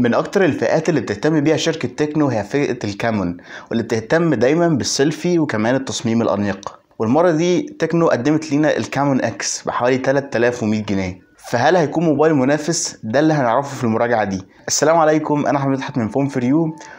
من اكتر الفئات اللي بتهتم بيها شركة تكنو هي فئة الكامون واللي بتهتم دايما بالسيلفي وكمان التصميم الانيق والمرة دي تكنو قدمت لينا الكامون اكس بحوالي 3100 جنيه فهل هيكون موبايل منافس ده اللي هنعرفه في المراجعه دي السلام عليكم انا احمد حت من فوم فور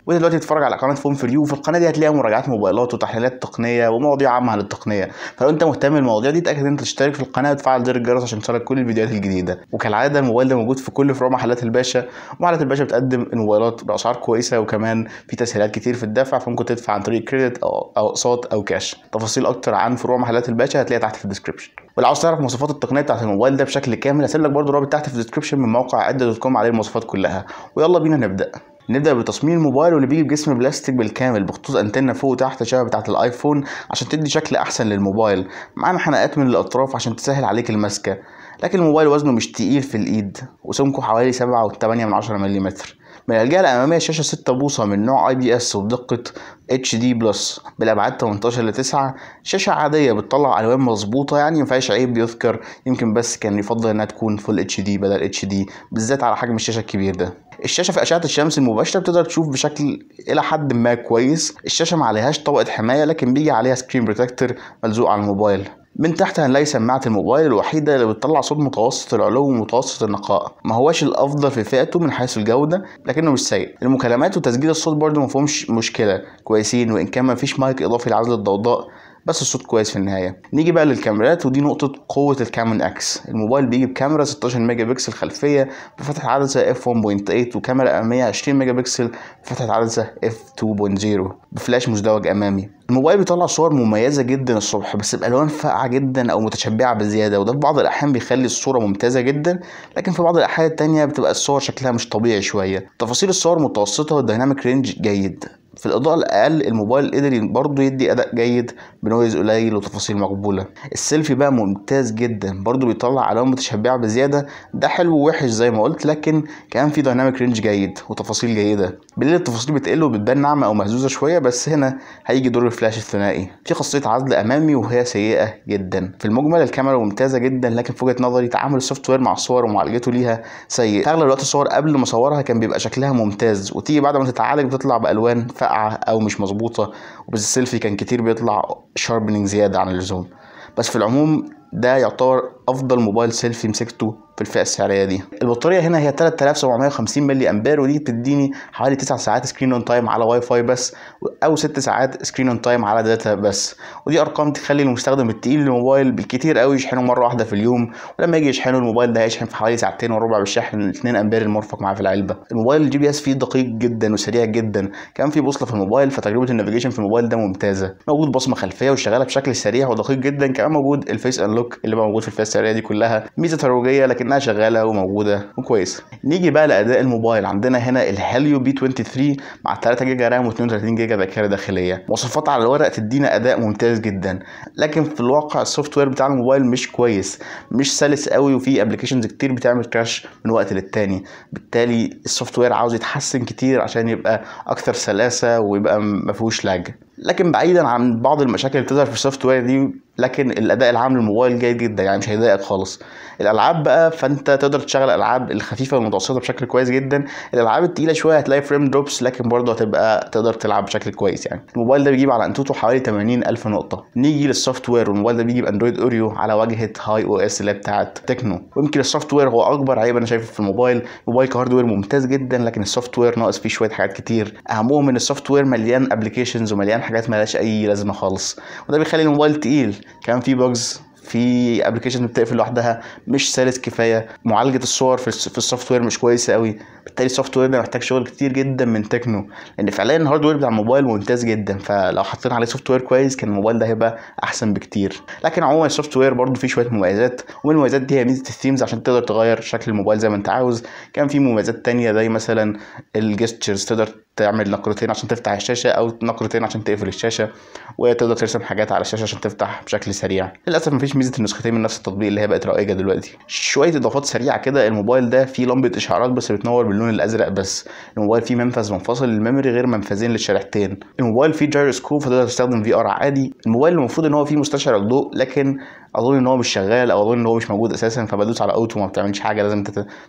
وانت دلوقتي بتتفرج على قناه فوم يو وفي القناه دي هتلاقي مراجعات موبايلات وتحليلات تقنيه ومواضيع عامه عن التقنيه فلو انت مهتم بالمواضيع دي اتاكد ان انت تشترك في القناه وتفعل زر الجرس عشان تشارك كل الفيديوهات الجديده وكالعاده الموبايل ده موجود في كل فروع محلات الباشا ومحلات الباشا بتقدم الموبايلات باسعار كويسه وكمان في تسهيلات كتير في الدفع فممكن تدفع عن طريق كريدت او اقساط او كاش تفاصيل اكتر عن فروع محلات الباشا هتلاقيها تحت في الديسكربشن ولو عاوز تعرف مواصفات التقنيه بتاعت الموبايل ده بشكل كامل هسيب لك برده رابط تحت في الديسكربشن من موقع عده دوت كوم عليه المواصفات كلها ويلا بينا نبدا نبدا بتصميم الموبايل واللي بيجي بجسم بلاستيك بالكامل بخطوط انتنه فوق وتحت شبه بتاعت الايفون عشان تدي شكل احسن للموبايل معانا حلقات من الاطراف عشان تسهل عليك المسكه لكن الموبايل وزنه مش تقيل في الايد وسمكه حوالي 7.8 ملم من الجهه الأمامية شاشة 6 بوصة من نوع اي بي اس وبدقة اتش دي بلس بالأبعاد 18 ل 9 شاشة عادية بتطلع ألوان مظبوطة يعني ما فيهاش عيب بيذكر يمكن بس كان يفضل إنها تكون فول اتش دي بدل اتش دي بالذات على حجم الشاشة الكبير ده الشاشة في أشعة الشمس المباشرة بتقدر تشوف بشكل إلى حد ما كويس الشاشة ما عليهاش طبقة حماية لكن بيجي عليها سكرين بروتكتور ملزوق على الموبايل من تحت هنلاقي سماعة الموبايل الوحيدة اللي بتطلع صوت متوسط العلو ومتوسط النقاء ما هوش الافضل في فئته من حيث الجودة لكنه مش سيء المكالمات وتسجيل الصوت برضه ما مشكلة كويسين وان كان ما فيش مايك اضافي لعزل الضوضاء بس الصوت كويس في النهايه نيجي بقى للكاميرات ودي نقطه قوه الكامون اكس الموبايل بيجي بكاميرا 16 ميجا بكسل خلفيه بفتحه عدسه اف 1.8 وكاميرا اماميه 20 ميجا بكسل بفتحه عدسه اف 2.0 بفلاش مزدوج امامي الموبايل بيطلع صور مميزه جدا الصبح بس بالوان فاقعه جدا او متشبعه بزياده وده في بعض الاحيان بيخلي الصوره ممتازه جدا لكن في بعض الاحيان التانية بتبقى الصور شكلها مش طبيعي شويه تفاصيل الصور متوسطه والديناميك رينج جيد في الاضاءه الاقل الموبايل قدر برضه يدي اداء جيد بنويز قليل وتفاصيل مقبوله السيلفي بقى ممتاز جدا برضه بيطلع علامه متشبعه بزياده ده حلو ووحش زي ما قلت لكن كان في دايناميك رينج جيد وتفاصيل جيده بالليل التفاصيل بتقل وبتبان ناعمه او مهزوزه شويه بس هنا هيجي دور الفلاش الثنائي في خاصيه عزل امامي وهي سيئه جدا في المجمل الكاميرا ممتازه جدا لكن في وجهه نظري تعامل السوفت وير مع الصور ومعالجته ليها سيء اغلب الوقت الصور قبل ما اصورها كان بيبقى شكلها ممتاز وتيجي بعد ما تتعالج بتطلع بالوان فاقعه او مش مظبوطه السيلفي كان كتير بيطلع شاربنينج زياده عن اللزوم بس في العموم ده يعتبر افضل موبايل سيلفي مسكته في الفئه السعريه دي البطاريه هنا هي 3750 ملي امبير ودي بتديني حوالي 9 ساعات سكرين اون تايم على واي فاي بس او 6 ساعات سكرين اون تايم على داتا بس ودي ارقام تخلي المستخدم التقيل للموبايل بالكتير قوي يشحنه مره واحده في اليوم ولما يجي يشحنه الموبايل ده هيشحن في حوالي ساعتين وربع بالشحن 2 امبير المرفق معاه في العلبه الموبايل الجي بي اس فيه دقيق جدا وسريع جدا كان في بوصله في الموبايل فتجربه النافيجيشن في الموبايل ده ممتازه موجود بصمه خلفيه وشغاله بشكل سريع ودقيق جدا كمان موجود الفيس انلوك لوك اللي موجود في السعريه دي كلها ميزه ترويجيه لكنها شغاله وموجوده وكويسه نيجي بقى لاداء الموبايل عندنا هنا الهاليو بي 23 مع 3 جيجا رام و32 جيجا ذاكره داخليه مواصفات على الورق تدينا اداء ممتاز جدا لكن في الواقع السوفت وير بتاع الموبايل مش كويس مش سلس قوي وفي ابلكيشنز كتير بتعمل كراش من وقت للتاني بالتالي السوفت وير عاوز يتحسن كتير عشان يبقى اكثر سلاسه ويبقى ما فيهوش لاج لكن بعيدا عن بعض المشاكل اللي بتظهر في السوفت وير دي لكن الاداء العام للموبايل جيد جدا يعني مش هيضايقك خالص الالعاب بقى فانت تقدر تشغل الالعاب الخفيفه والمتوسطه بشكل كويس جدا الالعاب التقيله شويه هتلاقي فريم دروبس لكن برضه هتبقى تقدر تلعب بشكل كويس يعني الموبايل ده بيجيب على انتوتو حوالي 80 الف نقطه نيجي للسوفت وير والموبايل ده بيجيب اندرويد اوريو على واجهه هاي او اس اللي بتاعه تكنو ويمكن السوفت وير هو اكبر عيب انا شايفه في الموبايل موبايل كهاردوير ممتاز جدا لكن السوفت وير ناقص فيه شويه حاجات كتير اهمهم ان السوفت وير مليان ابلكيشنز ومليان حاجات مالهاش اي لازمه خالص وده بيخلي الموبايل تقيل كان فيه بوجز في ابلكيشن بتقفل لوحدها مش سلس كفايه معالجه الصور في السوفت وير مش كويسه قوي بالتالي السوفت وير ده محتاج شغل كتير جدا من تكنو لان فعليا الهارد وير بتاع الموبايل ممتاز جدا فلو حطينا عليه سوفت وير كويس كان الموبايل ده هيبقى احسن بكتير لكن عموما السوفت وير برده فيه شويه مميزات ومن المميزات دي هي ميزه الثيمز عشان تقدر تغير شكل الموبايل زي ما انت عاوز كان في مميزات تانية زي مثلا الجستشرز تقدر تعمل نقرتين عشان تفتح الشاشة أو نقرتين عشان تقفل الشاشة وتقدر ترسم حاجات على الشاشة عشان تفتح بشكل سريع للأسف مفيش ميزة النسختين من نفس التطبيق اللي هي بقت رائجة دلوقتي شوية إضافات سريعة كده الموبايل ده فيه لمبة إشعارات بس بتنور باللون الأزرق بس الموبايل فيه منفذ منفصل للميموري غير منفذين للشريحتين الموبايل فيه جايروسكوب فتقدر تستخدم في ار عادي الموبايل المفروض ان هو فيه مستشعر الضوء لكن اظن ان هو مش شغال او اظن ان هو مش موجود اساسا فبدوس على اوتو ما بتعملش حاجه لازم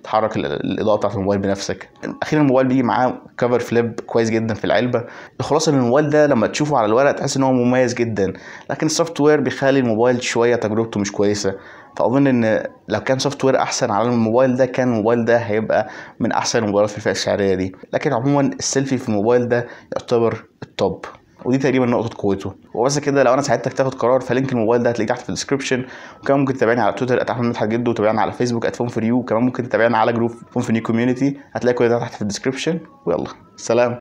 تحرك الاضاءه بتاعت الموبايل بنفسك اخيرا الموبايل بيجي معاه كفر فليب كويس جدا في العلبه الخلاصه ان الموبايل ده لما تشوفه على الورق تحس ان هو مميز جدا لكن السوفت وير بيخلي الموبايل شويه تجربته مش كويسه فاظن ان لو كان سوفت وير احسن على الموبايل ده كان الموبايل ده هيبقى من احسن الموبايلات في الفئه السعريه دي لكن عموما السيلفي في الموبايل ده يعتبر التوب ودي تقريبا نقطه قوته وبس كده لو انا ساعدتك تاخد قرار فلينك الموبايل ده هتلاقيه تحت في الديسكربشن وكمان ممكن تتابعني على تويتر احمد مدحت جد وتابعنا على فيسبوك @فون يو وكمان ممكن تتابعنا على جروب فون يو كوميونتي هتلاقي كل ده تحت في الديسكربشن ويلا سلام